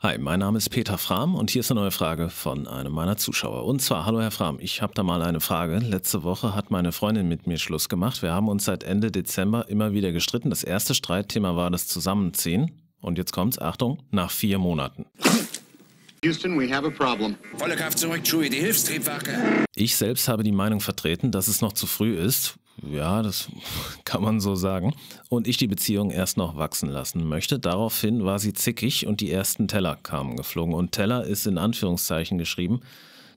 Hi, mein Name ist Peter Frahm und hier ist eine neue Frage von einem meiner Zuschauer. Und zwar, hallo Herr Frahm, ich habe da mal eine Frage. Letzte Woche hat meine Freundin mit mir Schluss gemacht. Wir haben uns seit Ende Dezember immer wieder gestritten. Das erste Streitthema war das Zusammenziehen. Und jetzt kommt's, Achtung, nach vier Monaten. Houston, we have a problem. Volle Kraft zurück, Chewie, die Hilfstriebwerke. Ich selbst habe die Meinung vertreten, dass es noch zu früh ist, ja, das kann man so sagen. Und ich die Beziehung erst noch wachsen lassen möchte. Daraufhin war sie zickig und die ersten Teller kamen geflogen. Und Teller ist in Anführungszeichen geschrieben.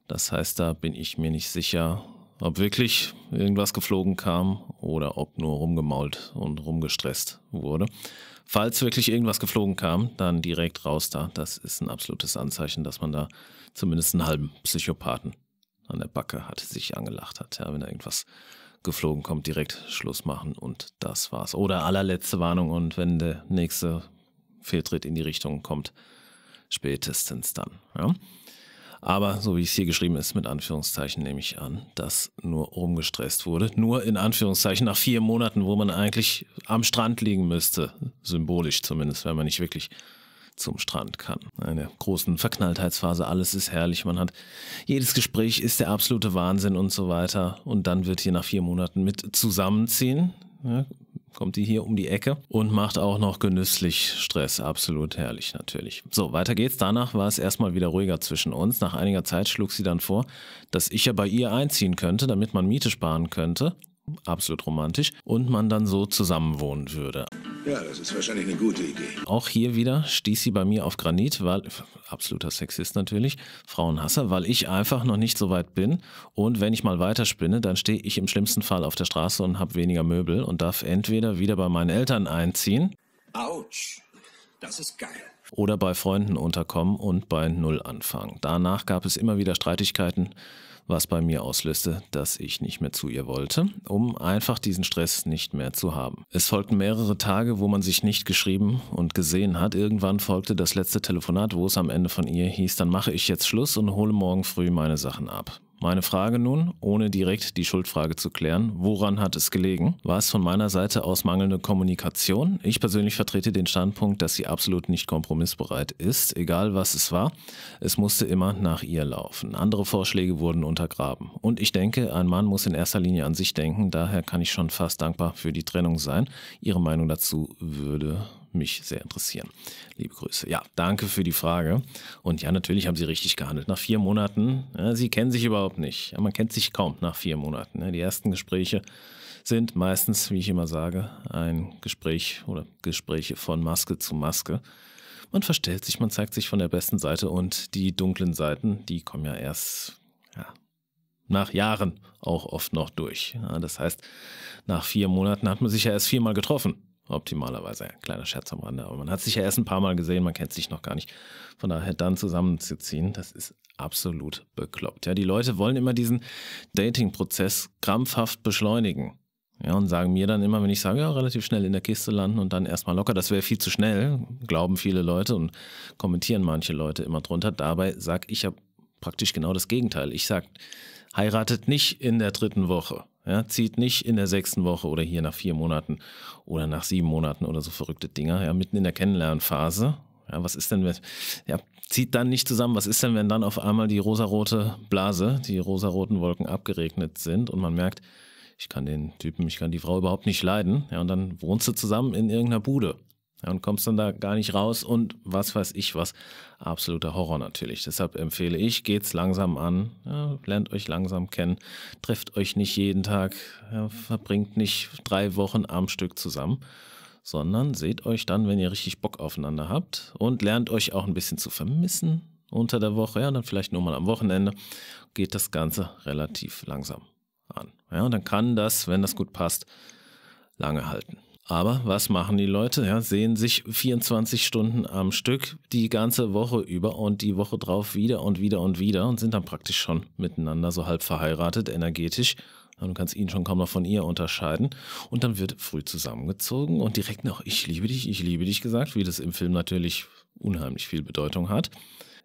Das heißt, da bin ich mir nicht sicher, ob wirklich irgendwas geflogen kam oder ob nur rumgemault und rumgestresst wurde. Falls wirklich irgendwas geflogen kam, dann direkt raus da. Das ist ein absolutes Anzeichen, dass man da zumindest einen halben Psychopathen an der Backe hat, sich angelacht hat, ja, wenn da irgendwas geflogen kommt, direkt Schluss machen und das war's. Oder allerletzte Warnung und wenn der nächste Fehltritt in die Richtung kommt, spätestens dann. Ja? Aber so wie es hier geschrieben ist, mit Anführungszeichen nehme ich an, dass nur rumgestresst wurde. Nur in Anführungszeichen nach vier Monaten, wo man eigentlich am Strand liegen müsste. Symbolisch zumindest, wenn man nicht wirklich zum Strand kann. Eine der großen Verknalltheitsphase, alles ist herrlich, man hat jedes Gespräch ist der absolute Wahnsinn und so weiter. Und dann wird hier nach vier Monaten mit zusammenziehen. Ja, kommt die hier um die Ecke und macht auch noch genüsslich Stress. Absolut herrlich natürlich. So, weiter geht's. Danach war es erstmal wieder ruhiger zwischen uns. Nach einiger Zeit schlug sie dann vor, dass ich ja bei ihr einziehen könnte, damit man Miete sparen könnte. Absolut romantisch. Und man dann so zusammenwohnen würde. Ja, das ist wahrscheinlich eine gute Idee. Auch hier wieder stieß sie bei mir auf Granit, weil, absoluter Sexist natürlich, Frauenhasser, weil ich einfach noch nicht so weit bin. Und wenn ich mal weiterspinne, dann stehe ich im schlimmsten Fall auf der Straße und habe weniger Möbel und darf entweder wieder bei meinen Eltern einziehen. Autsch, das ist geil oder bei Freunden unterkommen und bei Null anfangen. Danach gab es immer wieder Streitigkeiten was bei mir auslöste, dass ich nicht mehr zu ihr wollte, um einfach diesen Stress nicht mehr zu haben. Es folgten mehrere Tage, wo man sich nicht geschrieben und gesehen hat. Irgendwann folgte das letzte Telefonat, wo es am Ende von ihr hieß, dann mache ich jetzt Schluss und hole morgen früh meine Sachen ab. Meine Frage nun, ohne direkt die Schuldfrage zu klären, woran hat es gelegen? War es von meiner Seite aus mangelnde Kommunikation? Ich persönlich vertrete den Standpunkt, dass sie absolut nicht kompromissbereit ist, egal was es war. Es musste immer nach ihr laufen. Andere Vorschläge wurden untergraben. Und ich denke, ein Mann muss in erster Linie an sich denken, daher kann ich schon fast dankbar für die Trennung sein. Ihre Meinung dazu würde mich sehr interessieren. Liebe Grüße. Ja, danke für die Frage. Und ja, natürlich haben Sie richtig gehandelt. Nach vier Monaten, ja, Sie kennen sich überhaupt nicht. Ja, man kennt sich kaum nach vier Monaten. Ja, die ersten Gespräche sind meistens, wie ich immer sage, ein Gespräch oder Gespräche von Maske zu Maske. Man verstellt sich, man zeigt sich von der besten Seite und die dunklen Seiten, die kommen ja erst ja, nach Jahren auch oft noch durch. Ja, das heißt, nach vier Monaten hat man sich ja erst viermal getroffen optimalerweise. Ja, kleiner Scherz am Rande. Aber man hat sich ja erst ein paar Mal gesehen, man kennt sich noch gar nicht. Von daher dann zusammenzuziehen, das ist absolut bekloppt. Ja, die Leute wollen immer diesen Dating-Prozess krampfhaft beschleunigen. Ja, und sagen mir dann immer, wenn ich sage, ja, relativ schnell in der Kiste landen und dann erstmal locker, das wäre viel zu schnell, glauben viele Leute und kommentieren manche Leute immer drunter. Dabei sage ich ja praktisch genau das Gegenteil. Ich sage, heiratet nicht in der dritten Woche. Ja, zieht nicht in der sechsten Woche oder hier nach vier Monaten oder nach sieben Monaten oder so verrückte Dinger, ja, mitten in der Kennenlernphase. Ja, was ist denn, wenn, ja, zieht dann nicht zusammen, was ist denn, wenn dann auf einmal die rosarote Blase, die rosaroten Wolken abgeregnet sind und man merkt, ich kann den Typen, ich kann die Frau überhaupt nicht leiden, ja, und dann wohnst du zusammen in irgendeiner Bude. Ja, und kommst dann da gar nicht raus und was weiß ich was. Absoluter Horror natürlich. Deshalb empfehle ich, geht's langsam an, ja, lernt euch langsam kennen, trefft euch nicht jeden Tag, ja, verbringt nicht drei Wochen am Stück zusammen, sondern seht euch dann, wenn ihr richtig Bock aufeinander habt und lernt euch auch ein bisschen zu vermissen unter der Woche, ja, dann vielleicht nur mal am Wochenende, geht das Ganze relativ langsam an. Ja, und dann kann das, wenn das gut passt, lange halten. Aber was machen die Leute? Ja, sehen sich 24 Stunden am Stück die ganze Woche über und die Woche drauf wieder und wieder und wieder und sind dann praktisch schon miteinander so halb verheiratet, energetisch. Du kannst ihn schon kaum noch von ihr unterscheiden. Und dann wird früh zusammengezogen und direkt noch Ich liebe dich, ich liebe dich gesagt, wie das im Film natürlich unheimlich viel Bedeutung hat.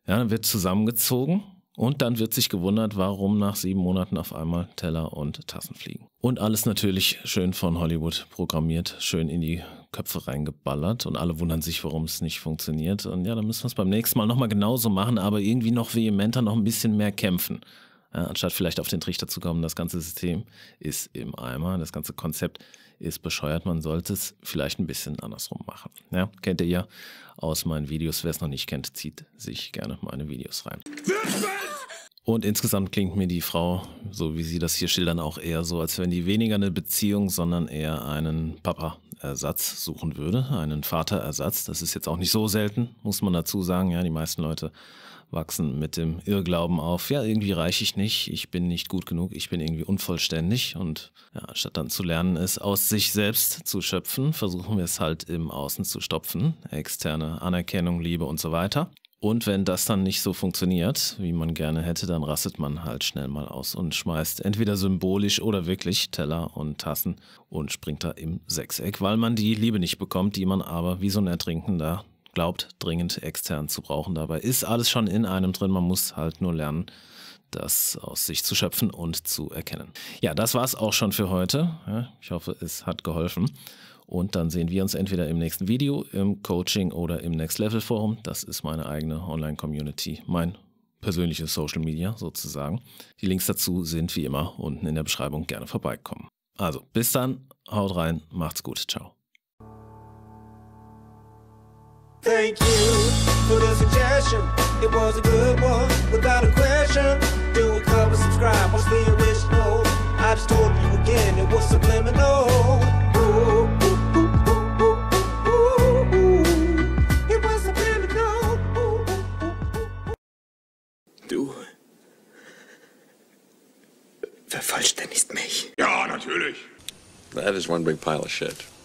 Ja, dann wird zusammengezogen und dann wird sich gewundert, warum nach sieben Monaten auf einmal Teller und Tassen fliegen. Und alles natürlich schön von Hollywood programmiert, schön in die Köpfe reingeballert und alle wundern sich, warum es nicht funktioniert. Und ja, dann müssen wir es beim nächsten Mal nochmal genauso machen, aber irgendwie noch vehementer, noch ein bisschen mehr kämpfen. Ja, anstatt vielleicht auf den Trichter zu kommen, das ganze System ist im Eimer, das ganze Konzept ist bescheuert, man sollte es vielleicht ein bisschen andersrum machen. Ja, kennt ihr ja aus meinen Videos. Wer es noch nicht kennt, zieht sich gerne meine Videos rein. Und insgesamt klingt mir die Frau, so wie sie das hier schildern, auch eher so, als wenn die weniger eine Beziehung, sondern eher einen Papa-Ersatz suchen würde, einen Vater-Ersatz. Das ist jetzt auch nicht so selten, muss man dazu sagen. Ja, die meisten Leute wachsen mit dem Irrglauben auf, ja, irgendwie reiche ich nicht, ich bin nicht gut genug, ich bin irgendwie unvollständig. Und ja, statt dann zu lernen, es aus sich selbst zu schöpfen, versuchen wir es halt im Außen zu stopfen. Externe Anerkennung, Liebe und so weiter. Und wenn das dann nicht so funktioniert, wie man gerne hätte, dann rastet man halt schnell mal aus und schmeißt entweder symbolisch oder wirklich Teller und Tassen und springt da im Sechseck, weil man die Liebe nicht bekommt, die man aber wie so ein Ertrinkender glaubt, dringend extern zu brauchen. Dabei ist alles schon in einem drin. Man muss halt nur lernen, das aus sich zu schöpfen und zu erkennen. Ja, das war's auch schon für heute. Ich hoffe, es hat geholfen. Und dann sehen wir uns entweder im nächsten Video, im Coaching oder im Next Level Forum. Das ist meine eigene Online-Community, mein persönliches Social Media sozusagen. Die Links dazu sind wie immer unten in der Beschreibung gerne vorbeikommen. Also bis dann, haut rein, macht's gut, ciao. Thank you for the suggestion. It was a good one, without a question. Do a cover, subscribe, watch the original. I just told you again, it was subliminal. Ooh, ooh, vervollständigst mich. Ja, natürlich. That is one big pile of shit.